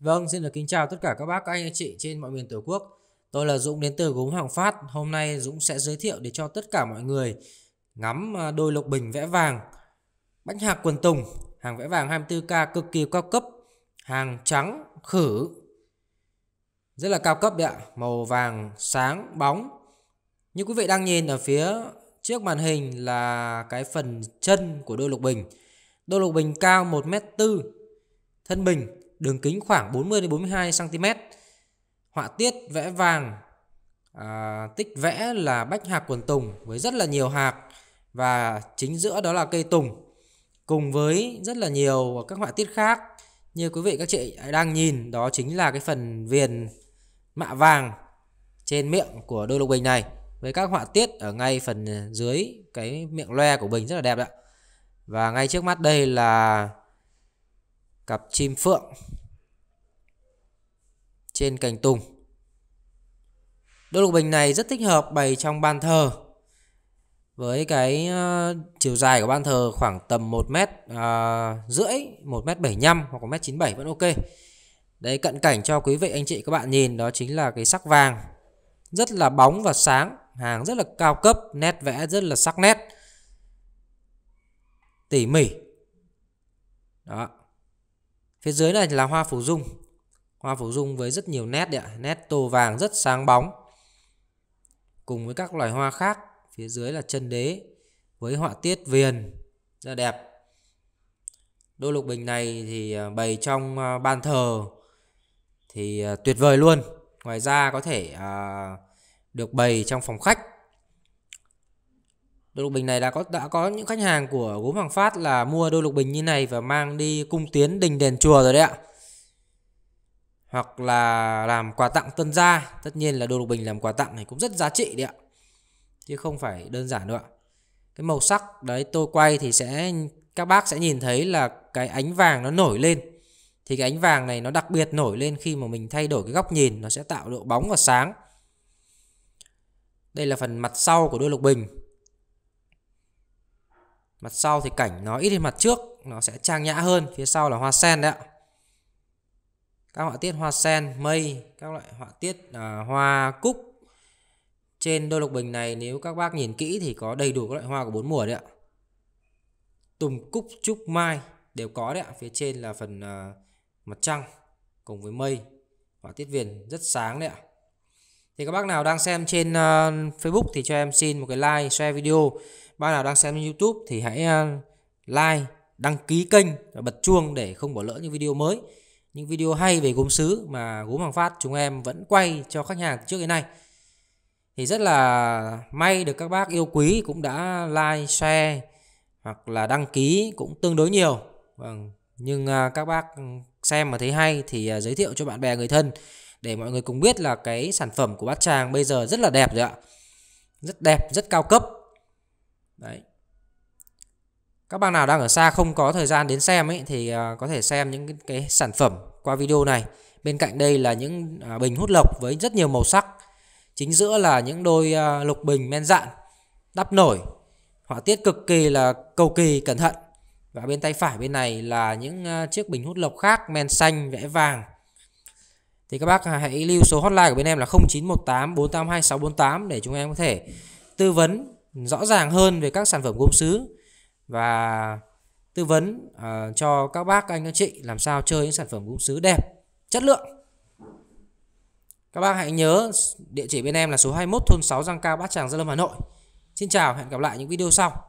Vâng, xin được kính chào tất cả các bác, các anh, anh chị trên mọi miền Tổ quốc. Tôi là Dũng đến từ gốm Hoàng Phát. Hôm nay Dũng sẽ giới thiệu để cho tất cả mọi người ngắm à, đôi lục bình vẽ vàng, bánh hạc quần tùng, hàng vẽ vàng 24K cực kỳ cao cấp, hàng trắng khử. Rất là cao cấp đấy ạ, màu vàng sáng bóng. Như quý vị đang nhìn ở phía trước màn hình là cái phần chân của đôi lục bình. Đôi lục bình cao 1m4, thân bình đường kính khoảng 40 đến 42 cm. Họa tiết vẽ vàng, à, tích vẽ là bách hạc quần tùng với rất là nhiều hạc và chính giữa đó là cây tùng cùng với rất là nhiều các họa tiết khác như quý vị các chị đang nhìn đó chính là cái phần viền mạ vàng trên miệng của đôi lục bình này với các họa tiết ở ngay phần dưới cái miệng loe của bình rất là đẹp ạ và ngay trước mắt đây là cặp chim phượng trên cành tùng. Đôi lục bình này rất thích hợp bày trong ban thờ với cái ờ, chiều dài của ban thờ khoảng tầm 1 mét à, rưỡi, uh, 1 mét 75 hoặc 1 mét 97 vẫn ok. Đấy cận cảnh cho quý vị anh chị các bạn nhìn đó chính là cái sắc vàng rất là bóng và sáng, hàng rất là cao cấp, nét vẽ rất là sắc nét. Tỉ mỉ. Đó, Phía dưới này là hoa phủ dung. Hoa phủ dung với rất nhiều nét đấy ạ, nét tô vàng rất sáng bóng. Cùng với các loài hoa khác, phía dưới là chân đế với họa tiết viền rất đẹp. Đô lục bình này thì à, bày trong à, ban thờ thì à, tuyệt vời luôn. Ngoài ra có thể được bày trong phòng khách đôi lục bình này đã có đã có những khách hàng của gốm Hoàng Phát là mua đôi lục bình như này và mang đi cung tiến đình đền chùa rồi đấy ạ hoặc là làm quà tặng tân gia tất nhiên là đôi lục bình làm quà tặng này cũng rất giá trị đấy ạ chứ không phải đơn giản đâu ạ cái màu sắc đấy tôi quay thì sẽ các bác sẽ nhìn thấy là cái ánh vàng nó nổi lên thì cái ánh vàng này nó đặc biệt nổi lên khi mà mình thay đổi cái góc nhìn nó sẽ tạo độ bóng và sáng đây là phần mặt sau của đôi lục bình Mặt sau thì cảnh nó ít hơn mặt trước Nó sẽ trang nhã hơn Phía sau là hoa sen đấy ạ Các họa tiết hoa sen, mây Các loại họa tiết à, hoa cúc Trên đôi lục bình này Nếu các bác nhìn kỹ thì có đầy đủ các loại hoa của bốn mùa đấy ạ Tùng cúc trúc mai Đều có đấy ạ Phía trên là phần à, mặt trăng Cùng với mây Họa tiết viền rất sáng đấy ạ thì các bác nào đang xem trên uh, Facebook thì cho em xin một cái like, share video. Bác nào đang xem trên YouTube thì hãy uh, like, đăng ký kênh và bật chuông để không bỏ lỡ những video mới. Những video hay về gốm sứ mà gốm Hoàng Phát chúng em vẫn quay cho khách hàng trước đến nay. Thì rất là may được các bác yêu quý cũng đã like, share hoặc là đăng ký cũng tương đối nhiều. Vâng, nhưng ờ, các bác xem mà thấy hay thì giới thiệu cho bạn bè người thân để mọi người cùng biết là cái sản phẩm của bát tràng bây giờ rất là đẹp rồi ạ rất đẹp rất cao cấp đấy các bạn nào đang ở xa không có thời gian đến xem ấy thì à, có thể xem những cái sản phẩm qua video này bên cạnh đây là những à, bình hút lọc với rất nhiều màu sắc chính giữa là những đôi à, lục bình men dạn đắp nổi họa tiết cực kỳ là cầu kỳ cẩn thận và bên tay phải bên này là những chiếc bình hút lọc khác men xanh vẽ vàng thì các bác hãy lưu số hotline của bên em là 0918 482648 để chúng em có thể tư vấn rõ ràng hơn về các sản phẩm gốm sứ và tư vấn uh, cho các bác anh các chị làm sao chơi những sản phẩm gốm sứ đẹp, chất lượng. Các bác hãy nhớ địa chỉ bên em là số 21 thôn 6 Giang Cao Bát Tràng Gia Lâm Hà Nội. Xin chào, hẹn gặp lại những video sau.